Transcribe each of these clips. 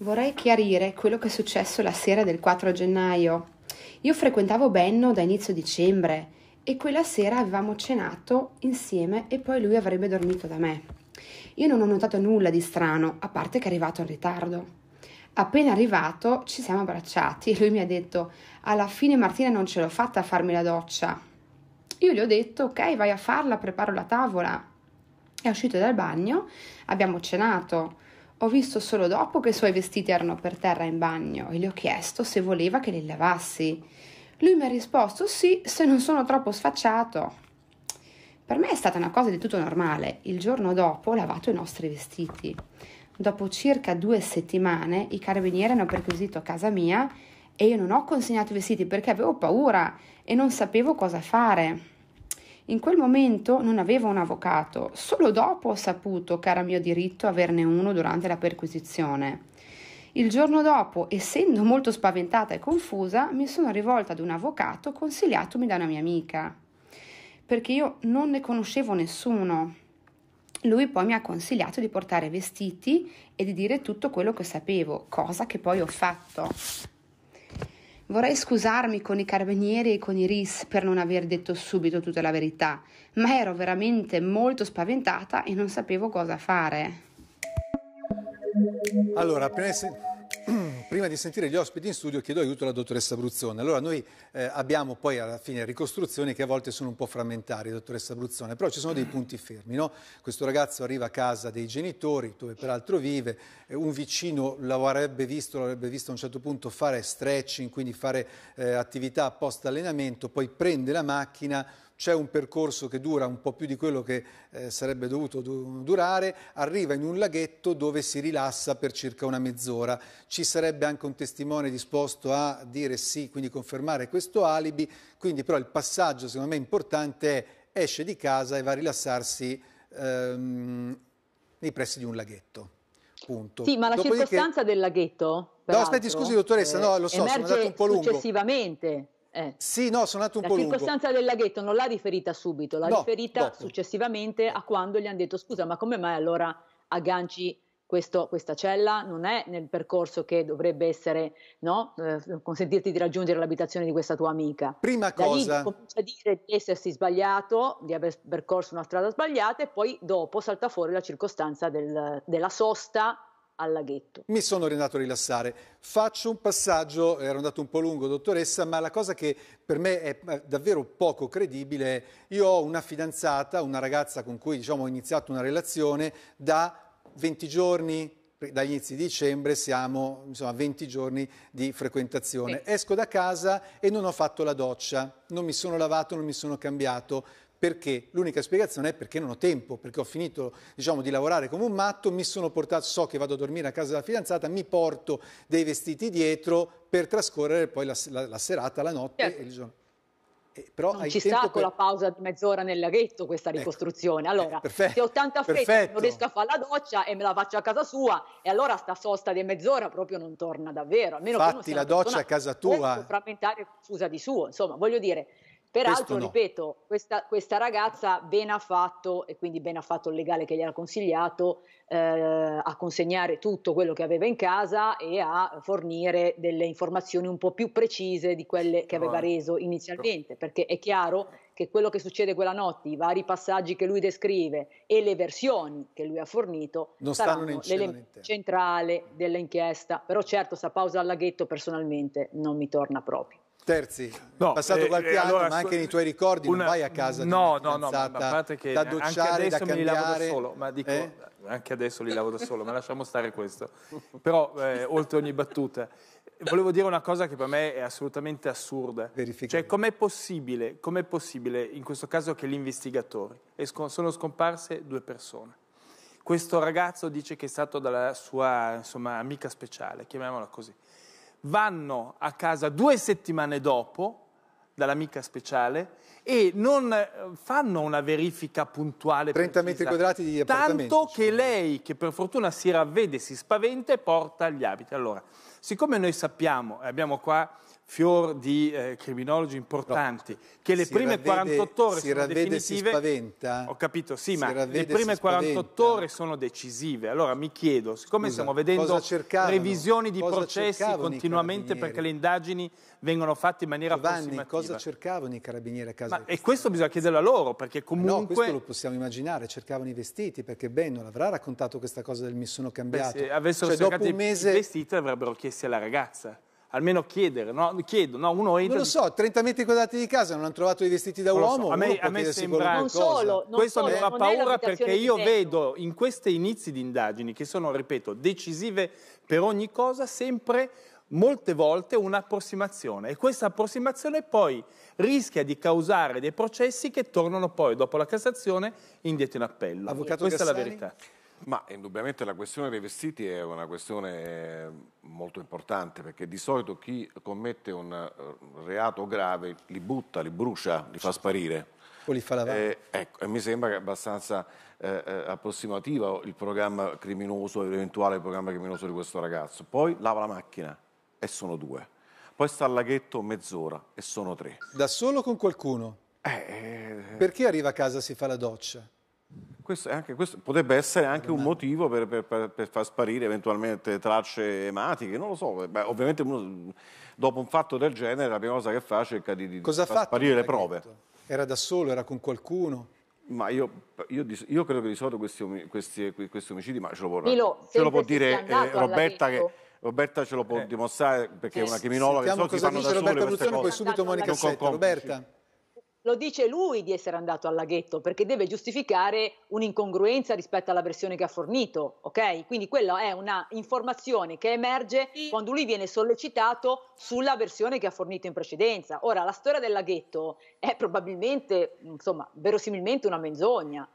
Vorrei chiarire quello che è successo la sera del 4 gennaio. Io frequentavo Benno da inizio dicembre e quella sera avevamo cenato insieme e poi lui avrebbe dormito da me. Io non ho notato nulla di strano, a parte che è arrivato in ritardo. Appena arrivato ci siamo abbracciati e lui mi ha detto alla fine Martina non ce l'ho fatta a farmi la doccia. Io gli ho detto ok vai a farla, preparo la tavola. È uscito dal bagno, abbiamo cenato ho visto solo dopo che i suoi vestiti erano per terra in bagno e le ho chiesto se voleva che li lavassi. Lui mi ha risposto sì, se non sono troppo sfacciato. Per me è stata una cosa di tutto normale. Il giorno dopo ho lavato i nostri vestiti. Dopo circa due settimane i carabinieri hanno perquisito casa mia e io non ho consegnato i vestiti perché avevo paura e non sapevo cosa fare. In quel momento non avevo un avvocato, solo dopo ho saputo che era mio diritto averne uno durante la perquisizione. Il giorno dopo, essendo molto spaventata e confusa, mi sono rivolta ad un avvocato consigliatomi da una mia amica, perché io non ne conoscevo nessuno. Lui poi mi ha consigliato di portare vestiti e di dire tutto quello che sapevo, cosa che poi ho fatto. Vorrei scusarmi con i carabinieri e con i RIS per non aver detto subito tutta la verità, ma ero veramente molto spaventata e non sapevo cosa fare. Allora, appena, se- prima di sentire gli ospiti in studio chiedo aiuto alla dottoressa Bruzzone. Allora noi eh, abbiamo poi alla fine ricostruzioni che a volte sono un po' frammentari, dottoressa Bruzzone, però ci sono dei punti fermi. No? Questo ragazzo arriva a casa dei genitori, dove peraltro vive, un vicino lo visto, l'avrebbe visto a un certo punto fare stretching, quindi fare eh, attività post allenamento, poi prende la macchina c'è un percorso che dura un po' più di quello che eh, sarebbe dovuto du durare, arriva in un laghetto dove si rilassa per circa una mezz'ora. Ci sarebbe anche un testimone disposto a dire sì, quindi confermare questo alibi, quindi però il passaggio secondo me importante è esce di casa e va a rilassarsi ehm, nei pressi di un laghetto. Punto. Sì, ma la Dopodiché... circostanza del laghetto... No, aspetti, scusi dottoressa, eh, no, lo so, sono andato un po' lungo. Successivamente. Eh. Sì, no, sono andato un la po' lungo. La circostanza del laghetto non l'ha riferita subito, l'ha no, riferita dopo. successivamente a quando gli hanno detto scusa, ma come mai allora agganci questo, questa cella non è nel percorso che dovrebbe essere, no? eh, consentirti di raggiungere l'abitazione di questa tua amica. Prima da cosa. Lì comincia a dire di essersi sbagliato, di aver percorso una strada sbagliata e poi dopo salta fuori la circostanza del, della sosta al laghetto. Mi sono andato a rilassare. Faccio un passaggio, ero andato un po' lungo, dottoressa, ma la cosa che per me è eh, davvero poco credibile è io ho una fidanzata, una ragazza con cui diciamo, ho iniziato una relazione da 20 giorni, dagli inizi di dicembre siamo insomma, a 20 giorni di frequentazione. Sì. Esco da casa e non ho fatto la doccia, non mi sono lavato, non mi sono cambiato perché? L'unica spiegazione è perché non ho tempo, perché ho finito diciamo, di lavorare come un matto, mi sono portato, so che vado a dormire a casa della fidanzata, mi porto dei vestiti dietro per trascorrere poi la, la, la serata, la notte certo. e il giorno. Eh, però non ci sta con la pausa di mezz'ora nel laghetto questa ecco. ricostruzione. Ecco, allora, perfetto, se ho tanta fretta non riesco a fare la doccia e me la faccio a casa sua, e allora sta sosta di mezz'ora proprio non torna davvero. Almeno Fatti la doccia a casa tua. Può frammentare scusa di suo. Insomma, voglio dire, Peraltro, no. ripeto, questa, questa, ragazza ben ha fatto, e quindi ben ha fatto il legale che gli ha consigliato, eh, a consegnare tutto quello che aveva in casa e a fornire delle informazioni un po' più precise di quelle che aveva reso inizialmente, perché è chiaro che quello che succede quella notte, i vari passaggi che lui descrive e le versioni che lui ha fornito non saranno l'elemento centrale dell'inchiesta. Però certo, sta pausa al laghetto personalmente non mi torna proprio. Terzi, no, passato eh, qualche eh, anno, allora, ma anche nei tuoi ricordi una, non vai a casa no, di una no, no, a parte che da docciare, da cambiare. Li lavo da solo, ma dico, eh? anche adesso li lavo da solo, ma lasciamo stare questo. Però, eh, oltre ogni battuta, volevo dire una cosa che per me è assolutamente assurda. Cioè, com'è possibile, com'è possibile, in questo caso, che gli investigatori, sono scomparse due persone. Questo ragazzo dice che è stato dalla sua, insomma, amica speciale, chiamiamola così vanno a casa due settimane dopo dall'amica speciale e non eh, fanno una verifica puntuale 30 precisa, metri quadrati di appartamento tanto che diciamo. lei che per fortuna si ravvede si spaventa e porta gli abiti allora siccome noi sappiamo abbiamo qua fior di eh, criminologi importanti, no, che le prime ravvede, 48 ore sono ravvede, definitive. Si spaventa. Ho capito, sì, ma ravvede, le prime 48 ore sono decisive. Allora mi chiedo, siccome Scusa, stiamo vedendo previsioni di cosa processi continuamente perché le indagini vengono fatte in maniera Giovanni, approssimativa. cosa cercavano i carabinieri a casa? Ma, e questo bisogna chiederlo a loro, perché comunque... Eh no, questo lo possiamo immaginare, cercavano i vestiti, perché Ben non avrà raccontato questa cosa del mi sono cambiato. Beh, se avessero cioè, cercato i mese... vestiti avrebbero chiesto alla ragazza almeno chiedere, no? chiedo, no, uno entra... Non lo so, 30 metri quadrati di casa non hanno trovato i vestiti da uomo, so. a me, a me sembra... Non solo, non Questo solo, mi fa paura perché io vedo in questi inizi di indagini, che sono, ripeto, decisive per ogni cosa, sempre molte volte un'approssimazione e questa approssimazione poi rischia di causare dei processi che tornano poi dopo la Cassazione indietro in appello. Avvocato questa Gassani? è la verità. Ma indubbiamente la questione dei vestiti è una questione molto importante perché di solito chi commette un eh, reato grave li butta, li brucia, li fa sparire. O li fa lavare. Eh, ecco, e mi sembra che abbastanza eh, eh, approssimativo il programma criminoso, l'eventuale programma criminoso di questo ragazzo. Poi lava la macchina e sono due. Poi sta al laghetto mezz'ora e sono tre. Da solo con qualcuno? Eh, eh, Perché arriva a casa e si fa la doccia? Questo, anche, questo, potrebbe essere anche un motivo per, per, per, far sparire eventualmente tracce ematiche, non lo so. Beh, ovviamente uno, dopo un fatto del genere la prima cosa che fa è cercare di, di far sparire le prove. Era da solo, era con qualcuno? Ma io, io, io credo che di solito questi, questi, questi omicidi, ma ce lo, vorrà, Milo, ce lo può dire eh, Roberta che... Roberta ce lo può eh. dimostrare perché sì, è una criminologa. Sentiamo cosa dice Roberta Bruzzone, poi subito Monica Setta. Roberta lo dice lui di essere andato al laghetto perché deve giustificare un'incongruenza rispetto alla versione che ha fornito, ok? Quindi quella è una informazione che emerge quando lui viene sollecitato sulla versione che ha fornito in precedenza. Ora, la storia del laghetto è probabilmente, insomma, verosimilmente una menzogna.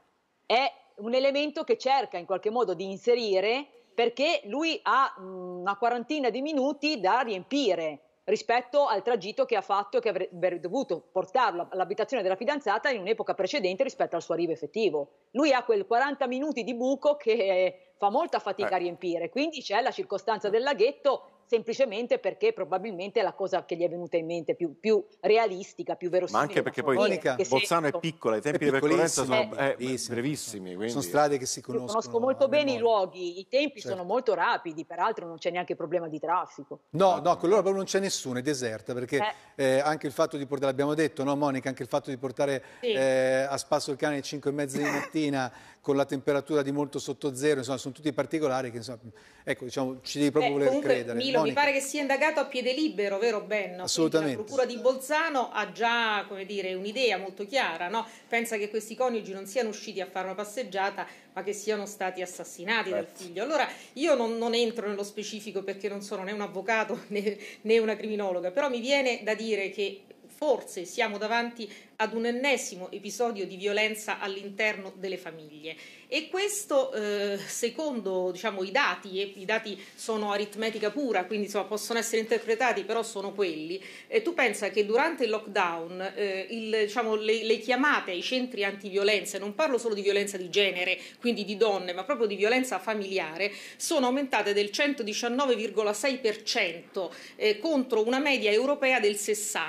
È un elemento che cerca in qualche modo di inserire perché lui ha una quarantina di minuti da riempire rispetto al tragitto che ha fatto e che avrebbe dovuto portarlo all'abitazione della fidanzata in un'epoca precedente rispetto al suo arrivo effettivo. Lui ha quel 40 minuti di buco che eh, fa molta fatica a eh. riempire, quindi c'è la circostanza del laghetto semplicemente perché probabilmente è la cosa che gli è venuta in mente più, più realistica, più verosimile. Ma anche perché poi Monica, Bozzano è piccola, i tempi di percorrenza sono eh, eh brevissimi. Quindi. Sono strade che si conoscono. Io conosco molto bene memoria. i luoghi, i tempi certo. sono molto rapidi, peraltro non c'è neanche problema di traffico. No, no, quell'ora proprio non c'è nessuno, è deserta, perché eh. Eh, anche il fatto di portare, l'abbiamo detto, no Monica, anche il fatto di portare sì. Eh, a spasso il cane alle 5 e mezza di mattina con la temperatura di molto sotto zero, insomma sono tutti particolari che insomma, ecco, diciamo, ci devi proprio Beh, voler comunque, credere. Milo, Monica. mi pare che sia indagato a piede libero, vero Ben? Assolutamente. Quindi la procura di Bolzano ha già come dire, un'idea molto chiara, no? pensa che questi coniugi non siano usciti a fare una passeggiata ma che siano stati assassinati certo. dal figlio. Allora io non, non, entro nello specifico perché non sono né un avvocato né, né una criminologa, però mi viene da dire che forse siamo davanti ad un ennesimo episodio di violenza all'interno delle famiglie e questo eh, secondo diciamo, i dati, e i dati sono aritmetica pura, quindi insomma, possono essere interpretati, però sono quelli, e tu pensa che durante il lockdown eh, il, diciamo, le, le, chiamate ai centri antiviolenza, non parlo solo di violenza di genere, quindi di donne, ma proprio di violenza familiare, sono aumentate del 119,6% eh, contro una media europea del 60%.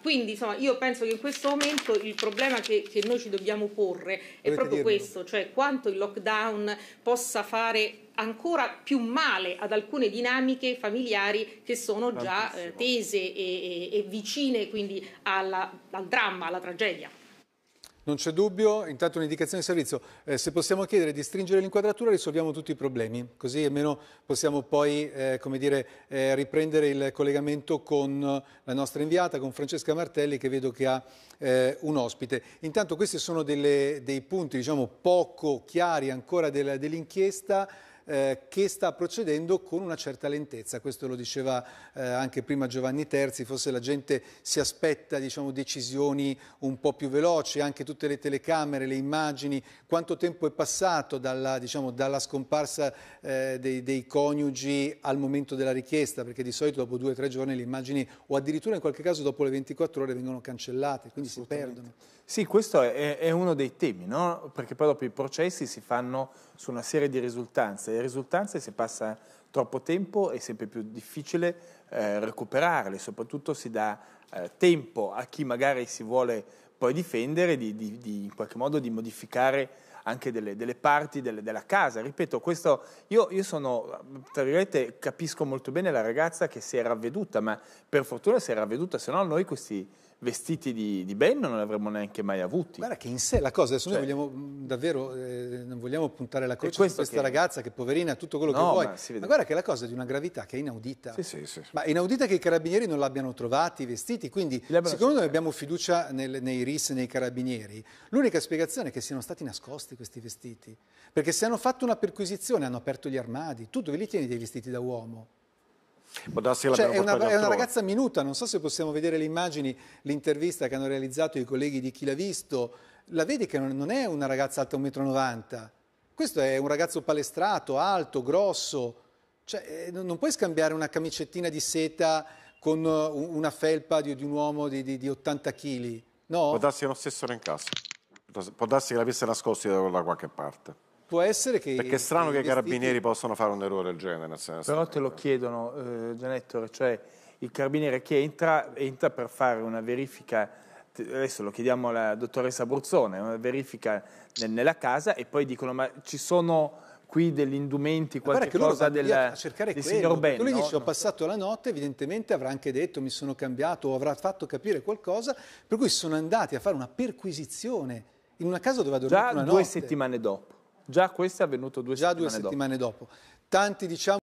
Quindi insomma, io penso che in questo momento quanto il problema che, che noi ci dobbiamo porre è Dovete proprio dirlo. questo, cioè quanto il lockdown possa fare ancora più male ad alcune dinamiche familiari che sono già eh, tese e, e, e, vicine quindi alla, al dramma, alla tragedia. Non c'è dubbio, intanto un'indicazione di servizio. Eh, se possiamo chiedere di stringere l'inquadratura risolviamo tutti i problemi, così almeno possiamo poi eh, dire, eh, riprendere il collegamento con la nostra inviata, con Francesca Martelli che vedo che ha eh, un ospite. Intanto questi sono delle, dei punti diciamo, poco chiari ancora dell'inchiesta. Dell eh, che sta procedendo con una certa lentezza. Questo lo diceva eh, anche prima Giovanni Terzi, forse la gente si aspetta diciamo, decisioni un po' più veloci, anche tutte le telecamere, le immagini, quanto tempo è passato dalla, diciamo, dalla scomparsa eh, dei, dei coniugi al momento della richiesta, perché di solito dopo due o tre giorni le immagini o addirittura in qualche caso dopo le 24 ore vengono cancellate, quindi si perdono. Sì, questo è, è uno dei temi, no? perché poi dopo i processi si fanno su una serie di risultanze, le risultanze se passa troppo tempo è sempre più difficile eh, recuperarle, soprattutto si dà eh, tempo a chi magari si vuole poi difendere di, di, di in qualche modo di modificare anche delle, delle parti delle, della casa. Ripeto, questo, io, io, sono, tra virgolette, capisco molto bene la ragazza che si è ravveduta, ma per fortuna si è ravveduta, se no noi questi vestiti di, di Benno non avremmo neanche mai avuti. Guarda che in sé la cosa, adesso cioè, noi vogliamo davvero, eh, non vogliamo puntare la croce su questa che... ragazza che poverina, tutto quello no, che vuoi, ma, ma, guarda che la cosa è di una gravità che è inaudita, sì, sì, sì, ma è inaudita che i carabinieri non l'abbiano trovati, vestiti, quindi secondo noi abbiamo fiducia nel, nei RIS, nei carabinieri, l'unica spiegazione è che siano stati nascosti questi vestiti, perché se hanno fatto una perquisizione, hanno aperto gli armadi, tu dove li tieni dei vestiti da uomo? Cioè, è, una, è una, ragazza minuta, non so se possiamo vedere le immagini, l'intervista che hanno realizzato i colleghi di Chi l'ha visto, la vedi che non, non è una ragazza alta 1,90 m, questo è un ragazzo palestrato, alto, grosso, cioè, eh, non puoi scambiare una camicettina di seta con eh, una felpa di, di un uomo di, di, di 80 kg, no? Può darsi un assessore in casa, può darsi che l'avesse nascosta da qualche parte può essere che... Perché è strano che i carabinieri possano fare un errore del genere. Nel senso. Però te lo chiedono, eh, Gianettore, cioè il carabiniere che entra, entra per fare una verifica, adesso lo chiediamo alla dottoressa Bruzzone, una verifica nel, nella casa e poi dicono ma ci sono qui degli indumenti, qualche cosa del, a cercare del quello, signor Benno. Lui dice ho passato la notte, evidentemente avrà anche detto mi sono cambiato o avrà fatto capire qualcosa, per cui sono andati a fare una perquisizione in una casa dove ha dormito Già una notte. Già due settimane dopo. Già questo è avvenuto due, già settimane, due settimane dopo. dopo. Tanti diciamo